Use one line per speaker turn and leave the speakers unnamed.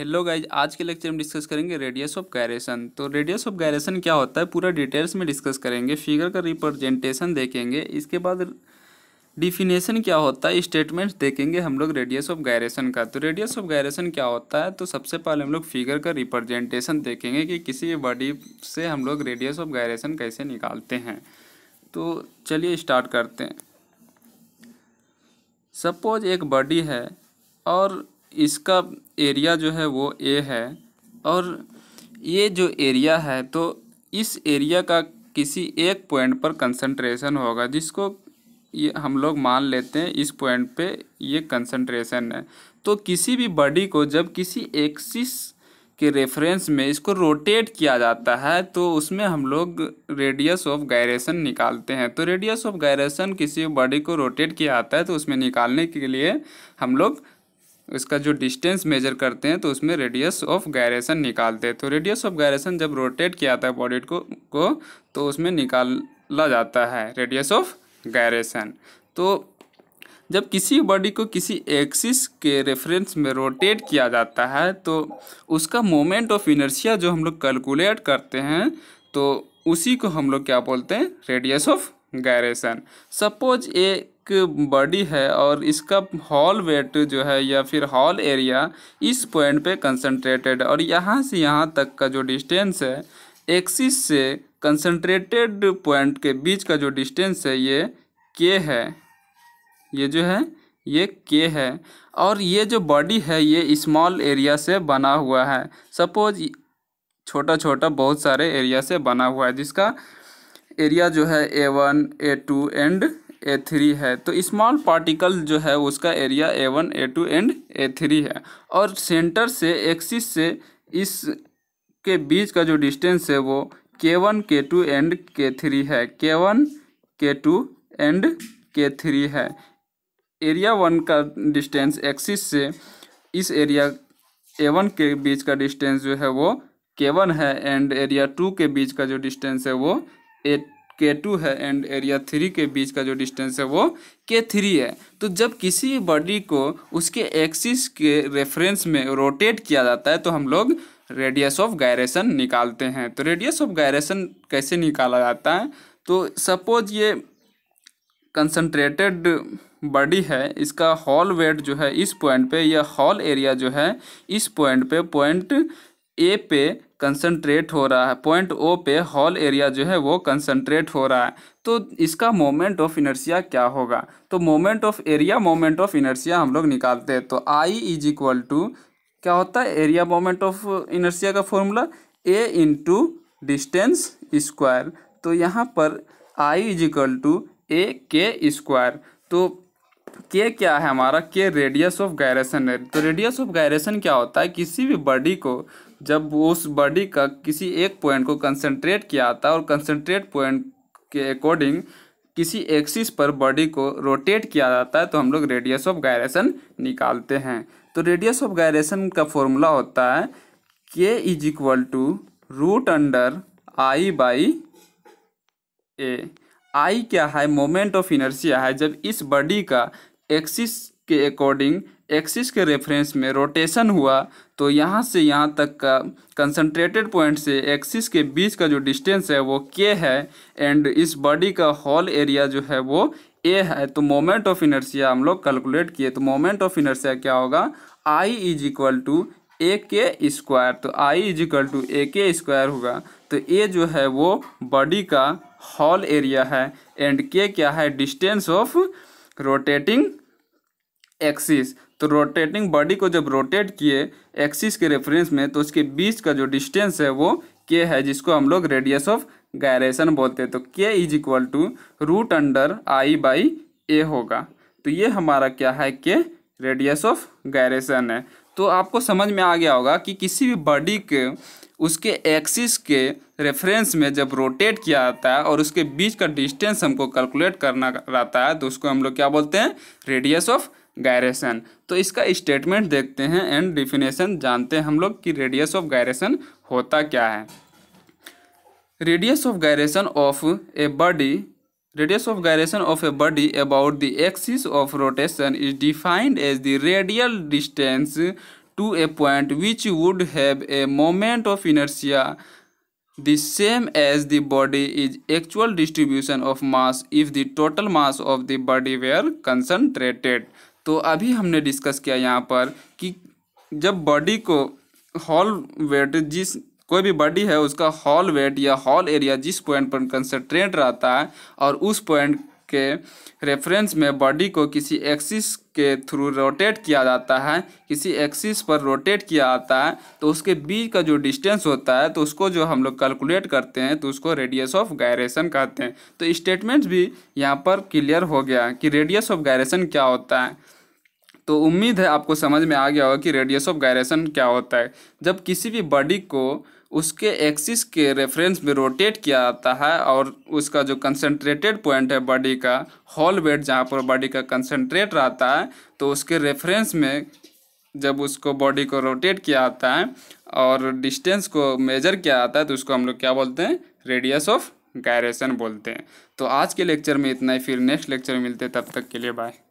hello guys आज के lecture में डिस्कस करेंगे रेडियस ऑफ गायरेशन तो रेडियस ऑफ गायरेशन क्या होता है पूरा डिटेल्स में डिस्कस करेंगे फिगर का रिप्रेजेंटेशन देखेंगे इसके बाद डिफिनेशन क्या होता है स्टेटमेंट्स देखेंगे हम लोग रेडियस ऑफ गायरेशन का तो रेडियस ऑफ गायरेशन क्या होता है तो सबसे पहले हम लोग फिगर का रिप्रेजेंटेशन देखेंगे कि किसी बॉडी से हम लोग रेडियस ऑफ गायरेशन कैसे निकालते हैं तो चलिए स्टार्ट करते हैं सपोज एक बॉडी है और इसका एरिया जो है वो ए है और ये जो एरिया है तो इस एरिया का किसी एक पॉइंट पर कंसंट्रेशन होगा जिसको ये हम लोग मान लेते हैं इस पॉइंट पे ये कंसंट्रेशन है तो किसी भी बॉडी को जब किसी एक्सिस के रेफरेंस में इसको रोटेट किया जाता है तो उसमें हम लोग रेडियस ऑफ गायरेशन निकालते हैं तो रेडियस ऑफ गायरेशन किसी बॉडी को रोटेट किया जाता है तो उसमें निकालने के लिए हम लोग इसका जो डिस्टेंस मेजर करते हैं तो उसमें रेडियस ऑफ गायरेसन निकालते हैं तो रेडियस ऑफ गायरेसन जब रोटेट किया जाता है बॉडी को को तो उसमें निकाला जाता है रेडियस ऑफ गायरेसन तो जब किसी बॉडी को किसी एक्सिस के रेफरेंस में रोटेट किया जाता है तो उसका मोमेंट ऑफ इनर्शिया जो हम लोग कैलकुलेट करते हैं तो उसी को हम लोग क्या बोलते हैं radius of gyration suppose a body है और इसका हॉल वेट जो है या फिर हॉल एरिया इस पॉइंट पे कंसंट्रेटेड और यहाँ से यहाँ तक का जो डिस्टेंस है एक्सिस से कंसंट्रेटेड पॉइंट के बीच का जो डिस्टेंस है ये के है ये जो है ये के है और ये जो बॉडी है ये स्मॉल एरिया से बना हुआ है सपोज छोटा छोटा बहुत सारे एरिया से बना हुआ है जिसका एरिया जो है A one A two and A three है तो स्मॉल पार्टिकल जो है उसका area A one A two and A three है और सेंटर से एक्सिस से इस के बीच का जो डिस्टेंस है वो के one K two and K three है K one K two and K three है एरिया वन का डिस्टेंस एक्सिस से इस एरिया ए वन के बीच का डिस्टेंस जो है वो के वन है एंड एरिया टू के बीच का जो डिस्टेंस है वो ए के टू है एंड एरिया थ्री के बीच का जो डिस्टेंस है वो के थ्री है तो जब किसी बॉडी को उसके एक्सिस के रेफरेंस में रोटेट किया जाता है तो हम लोग रेडियस ऑफ गायरेसन निकालते हैं तो रेडियस ऑफ गायरेसन कैसे निकाला जाता है तो सपोज ये कंसनट्रेटेड बॉडी है इसका हॉल वेट जो है इस पॉइंट पे या हॉल एरिया जो है इस पॉइंट पे पॉइंट ए पे कंसनट्रेट हो रहा है पॉइंट ओ पे हॉल एरिया जो है वो कंसनट्रेट हो रहा है तो इसका मोमेंट ऑफ इनर्सिया क्या होगा तो moment of area moment of inertia हम लोग निकालते हैं तो आई इज इक्वल टू क्या होता है एरिया मोमेंट ऑफ इनर्सिया का formula A into distance square तो यहाँ पर I is equal to A K square तो के क्या है हमारा के रेडियस ऑफ गायरेसन है तो रेडियस ऑफ गायरेसन क्या होता है किसी भी बॉडी को जब उस बॉडी का किसी एक पॉइंट को कंसंट्रेट किया जाता है और कंसंट्रेट पॉइंट के अकॉर्डिंग किसी एक्सिस पर बॉडी को रोटेट किया जाता है तो हम लोग रेडियस ऑफ गायरेसन निकालते हैं तो रेडियस ऑफ गायरेसन का फॉर्मूला होता है K is equal to root under I by A I क्या है मोमेंट ऑफ इनर्सिया है जब इस बॉडी का एक्सिस के अकॉर्डिंग एक्सिस के रेफरेंस में रोटेशन हुआ तो यहाँ से यहाँ तक का कंसनट्रेटेड पॉइंट से एक्सिस के बीच का जो डिस्टेंस है वो के है एंड इस बॉडी का हॉल एरिया जो है वो ए है तो मोमेंट ऑफ इनर्सिया हम लोग कैलकुलेट किए तो मोमेंट ऑफ इनर्सिया क्या होगा I is equal to A K square तो I is equal to A K square होगा तो ए जो है वो बॉडी का हॉल एरिया है एंड के क्या है डिस्टेंस ऑफ रोटेटिंग एक्सिस तो रोटेटिंग बॉडी को जब रोटेट किए एक्सिस के रेफरेंस में तो उसके बीच का जो डिस्टेंस है वो के है जिसको हम लोग रेडियस ऑफ गायरेशन बोलते हैं तो K is equal to root under I by A होगा तो ये हमारा क्या है के रेडियस ऑफ गायरेशन है तो आपको समझ में आ गया होगा कि किसी भी बॉडी के उसके एक्सिस के रेफरेंस में जब रोटेट किया जाता है और उसके बीच का डिस्टेंस हमको कैलकुलेट करना रहता है तो उसको हम लोग क्या बोलते हैं रेडियस ऑफ गायरेशन तो इसका स्टेटमेंट देखते हैं एंड डिफिनेशन जानते हैं हम लोग कि रेडियस ऑफ गायरेशन होता क्या है radius of gyration of a body radius of gyration of a body about the axis of rotation is defined as the radial distance to a point which would have a moment of inertia the same as the body is actual distribution of mass if the total mass of the body were concentrated तो अभी हमने discuss किया यहाँ पर कि जब body को hall wait जिस कोई भी बॉडी है उसका हॉल वेट या हॉल एरिया जिस पॉइंट पर कंसनट्रेंट रहता है और उस पॉइंट के रेफरेंस में बॉडी को किसी एक्सिस के थ्रू रोटेट किया जाता है किसी एक्सिस पर रोटेट किया जाता है तो उसके बीच का जो डिस्टेंस होता है तो उसको जो हम लोग कैलकुलेट करते हैं तो उसको रेडियस ऑफ गायरेशन कहते हैं तो स्टेटमेंट्स भी यहाँ पर क्लियर हो गया कि रेडियस ऑफ गायरेशन क्या होता है तो उम्मीद है आपको समझ में आ गया होगा कि रेडियस ऑफ गायरेशन क्या होता है जब किसी भी बॉडी को उसके एक्सिस के रेफरेंस में रोटेट किया जाता है और उसका जो कंसनट्रेटेड पॉइंट है बॉडी का हॉल वेट जहाँ पर बॉडी का कंसनट्रेट रहता है तो उसके रेफरेंस में जब उसको बॉडी को रोटेट किया जाता है और डिस्टेंस को मेजर किया जाता है तो उसको हम लोग क्या बोलते हैं रेडियस ऑफ गायरेशन बोलते हैं तो आज के लेक्चर में इतना ही फिर नेक्स्ट लेक्चर में मिलते तब तक के लिए बाय